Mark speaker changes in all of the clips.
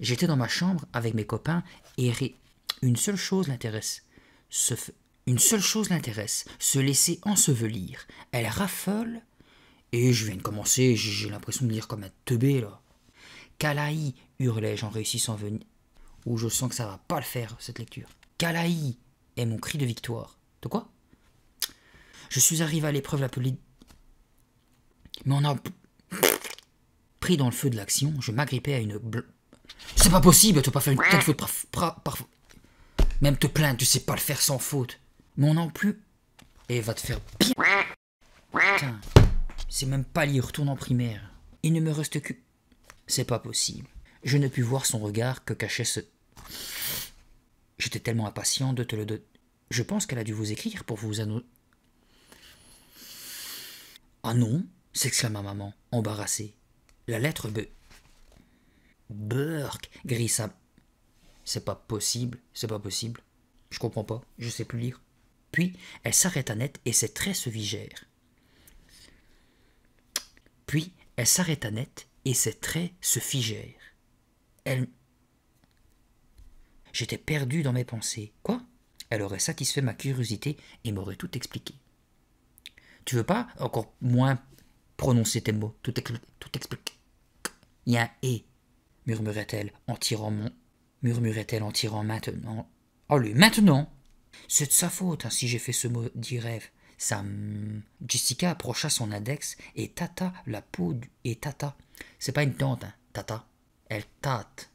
Speaker 1: J'étais dans ma chambre avec mes copains et une seule chose l'intéresse. Se Une seule chose l'intéresse, se laisser ensevelir. Elle raffole. Et je viens de commencer, j'ai l'impression de lire comme un teubé là. Kalaï, hurlai-je en réussissant venir. Ou je sens que ça va pas le faire, cette lecture. Kalaï est mon cri de victoire. De quoi Je suis arrivé à l'épreuve la plus. Mais on a. Pris dans le feu de l'action, je m'agrippais à une c'est pas possible, tu pas faire une telle faute par, Même te plaindre, tu sais pas le faire sans faute. Mon on en plus. Et va te faire pire. Putain, c'est même pas lire, retourne en primaire. Il ne me reste que. C'est pas possible. Je ne pus voir son regard que cachait ce. J'étais tellement impatient de te le donner. Je pense qu'elle a dû vous écrire pour vous annoncer... »« Ah non s'exclama maman, embarrassée. La lettre veut Burk, Grissa. C'est pas possible, c'est pas possible. Je comprends pas, je sais plus lire. Puis, elle s'arrêta net et ses traits se figèrent. Puis, elle s'arrêta net et ses traits se figèrent. Elle. J'étais perdu dans mes pensées. Quoi Elle aurait satisfait ma curiosité et m'aurait tout expliqué. Tu veux pas encore moins prononcer tes mots Tout, tout Il y a un et murmurait-elle en tirant mon murmurait-elle en tirant maintenant. Oh lui, maintenant C'est de sa faute hein, si j'ai fait ce maudit rêve. Ça Jessica approcha son index et tata la peau du... et tata. C'est pas une tante, hein, tata. Elle tâte.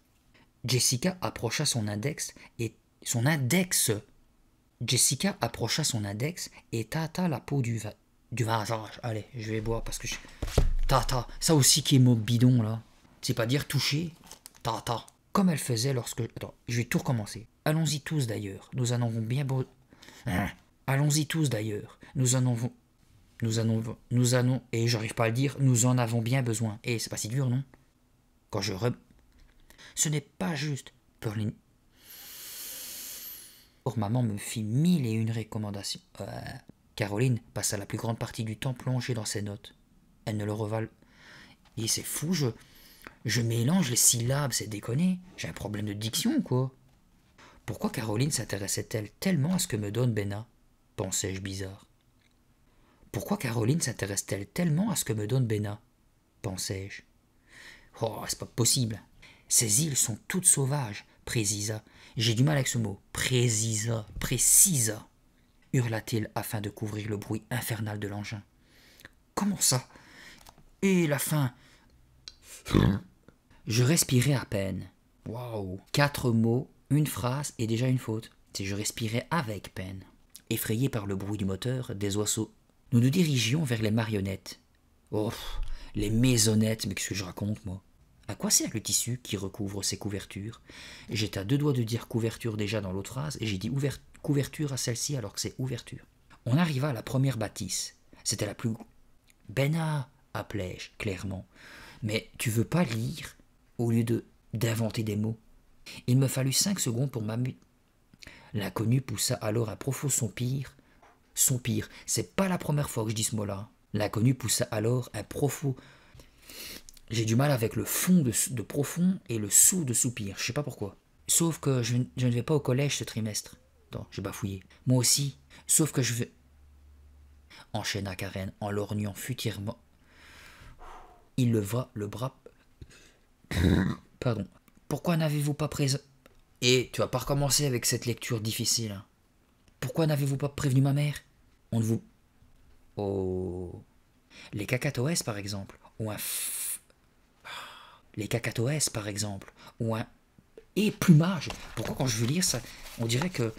Speaker 1: Jessica approcha son index et son index. Jessica approcha son index et tata la peau du, du vasage. Ah, allez, je vais boire parce que je... Tata, ça aussi qui est mot bidon là c'est pas dire toucher, tata, comme elle faisait lorsque. Attends, je vais tout recommencer. Allons-y tous d'ailleurs, nous en avons bien besoin... Hein. Allons-y tous d'ailleurs, nous en avons. Nous en avons. Nous en avons. Et j'arrive pas à le dire, nous en avons bien besoin. Et eh, c'est pas si dur, non Quand je. Re... Ce n'est pas juste. Pour Or, maman me fit mille et une recommandations. Euh, Caroline passa la plus grande partie du temps plongée dans ses notes. Elle ne le reval. Et c'est fou, je. Je mélange les syllabes, c'est déconné. J'ai un problème de diction, quoi. Pourquoi Caroline s'intéressait-elle tellement à ce que me donne Bena pensais-je bizarre. Pourquoi Caroline s'intéresse-t-elle tellement à ce que me donne Bena pensais-je. Oh, c'est pas possible. Ces îles sont toutes sauvages, précisa. J'ai du mal avec ce mot. Précisa, précisa, hurla-t-il afin de couvrir le bruit infernal de l'engin. Comment ça Et la fin hein je respirais à peine. Waouh Quatre mots, une phrase et déjà une faute. C'est je respirais avec peine. effrayé par le bruit du moteur, des oiseaux. Nous nous dirigions vers les marionnettes. Oh, les maisonnettes, mais qu'est-ce que je raconte, moi À quoi sert le tissu qui recouvre ces couvertures J'étais à deux doigts de dire couverture déjà dans l'autre phrase, et j'ai dit couverture à celle-ci alors que c'est ouverture. On arriva à la première bâtisse. C'était la plus... benna appelai-je clairement. Mais tu veux pas lire au lieu de d'inventer des mots. Il me fallut cinq secondes pour m'amuser. L'inconnu poussa alors un profond soupir. Soupir. Son pire, c'est pas la première fois que je dis ce mot-là. L'inconnu poussa alors un profond. J'ai du mal avec le fond de, profond et le sou de soupir, je sais pas pourquoi. Sauf que je, ne vais pas au collège ce trimestre. Attends, j'ai bafouillé. Moi aussi. Sauf que je vais. Enchaîna Karen en lorgnant futièrement. Il leva le bras Pardon. Pourquoi n'avez-vous pas présent Et tu vas pas recommencer avec cette lecture difficile. Hein Pourquoi n'avez-vous pas prévenu ma mère On ne vous. Oh. Les cacatoès, par exemple, ou un. Les cacatoès, par exemple, ou un. Et plumage Pourquoi, quand je veux lire ça, on dirait que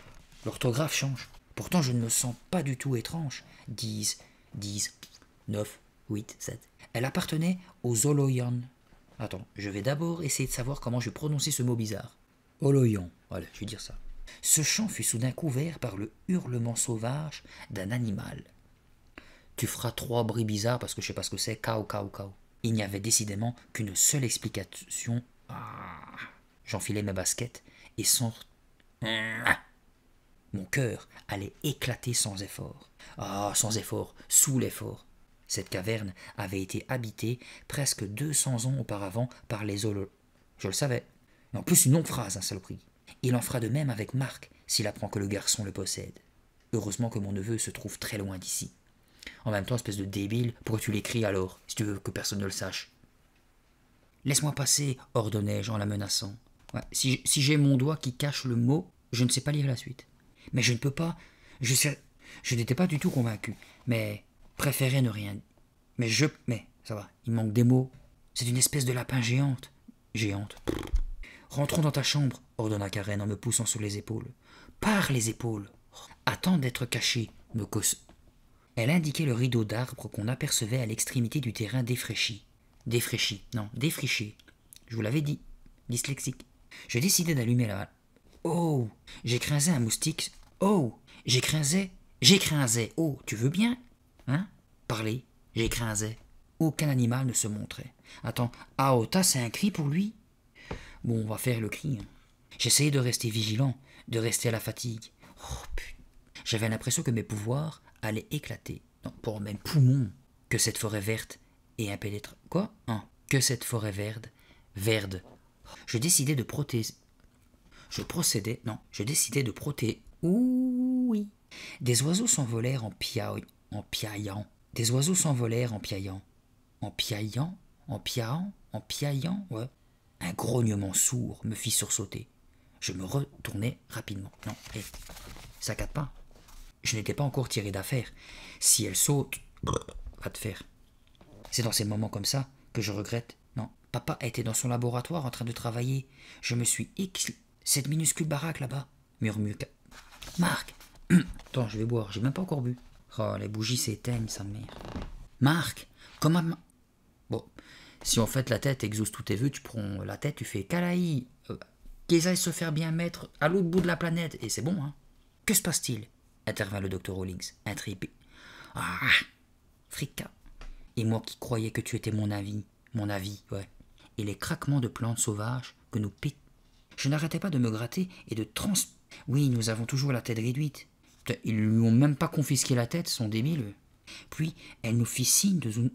Speaker 1: l'orthographe change Pourtant, je ne me sens pas du tout étrange. 10, 10, 9, 8, 7. Elle appartenait aux Oloyan, Attends, je vais d'abord essayer de savoir comment je prononçais ce mot bizarre. Oloyon. Voilà, je vais dire ça. Ce chant fut soudain couvert par le hurlement sauvage d'un animal. Tu feras trois bruits bizarres parce que je sais pas ce que c'est. Kao, kao, kao. Il n'y avait décidément qu'une seule explication. Ah. J'enfilai ma basket et sans. Mon cœur allait éclater sans effort. Ah, sans effort, sous l'effort. Cette caverne avait été habitée presque 200 ans auparavant par les Olol. Je le savais. en plus, une longue phrase, un saloperie. Il en fera de même avec Marc s'il apprend que le garçon le possède. Heureusement que mon neveu se trouve très loin d'ici. En même temps, espèce de débile, pourquoi tu l'écris alors, si tu veux que personne ne le sache Laisse-moi passer, ordonnai-je en la menaçant. si, si j'ai mon doigt qui cache le mot, je ne sais pas lire la suite. Mais je ne peux pas. Je sais. Je n'étais pas du tout convaincu. Mais préférait ne rien. Mais je. Mais, ça va, il manque des mots. C'est une espèce de lapin géante. Géante. Rentrons dans ta chambre, ordonna Karen en me poussant sur les épaules. Par les épaules Attends d'être caché, me cause. Elle indiquait le rideau d'arbre qu'on apercevait à l'extrémité du terrain défraîchi. Défraîchi, non, défriché. Je vous l'avais dit, dyslexique. Je décidai d'allumer la. Oh J'écrasais un moustique. Oh J'écrasais J'écrasais. Oh, tu veux bien Hein? Parler, j'écrasais. Aucun animal ne se montrait. Attends, Aota, c'est un cri pour lui Bon, on va faire le cri. Hein. J'essayais de rester vigilant, de rester à la fatigue. Oh, J'avais l'impression que mes pouvoirs allaient éclater. Non, pour mes poumons. Que cette forêt verte et impénétrable. Quoi hein? Que cette forêt verte, verte. Je décidais de protéger. Je procédais. Non, je décidais de protéger. Oui. Des oiseaux s'envolèrent en piaouille en piaillant. Des oiseaux s'envolèrent en piaillant. En piaillant, en piaillant, en piaillant, Un grognement sourd me fit sursauter. Je me retournai rapidement. Non, hé, ça casse pas. Je n'étais pas encore tiré d'affaire. Si elle saute, pas de faire. C'est dans ces moments comme ça que je regrette. Non, papa était dans son laboratoire en train de travailler. Je me suis Cette minuscule baraque là-bas, murmure... Marc Attends, je vais boire, j'ai même pas encore bu. Oh, les bougies s'éteignent, sa mère. Marc, comment... Bon, si en fait la tête exauce tous tes vœux, tu prends la tête, tu fais Kalaï, euh, qu'ils aillent se faire bien mettre à l'autre bout de la planète, et c'est bon, hein. Que se passe-t-il intervint le docteur Rawlings, intrépide. « Ah frica Et moi qui croyais que tu étais mon avis, mon avis, ouais. Et les craquements de plantes sauvages que nous piquent. Je n'arrêtais pas de me gratter et de trans. Oui, nous avons toujours la tête réduite, ils lui ont même pas confisqué la tête, sont débiles. Puis elle nous fit signe de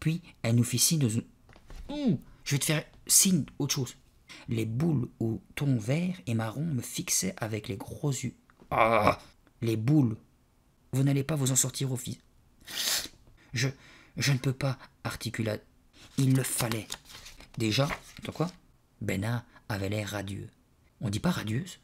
Speaker 1: Puis elle nous fit signe de je vais te faire signe autre chose. Les boules au ton vert et marron me fixaient avec les gros yeux. Ah Les boules Vous n'allez pas vous en sortir au fils. Je. Je ne peux pas, articuler... Il le fallait. Déjà, de quoi Bena avait l'air radieux. On dit pas radieuse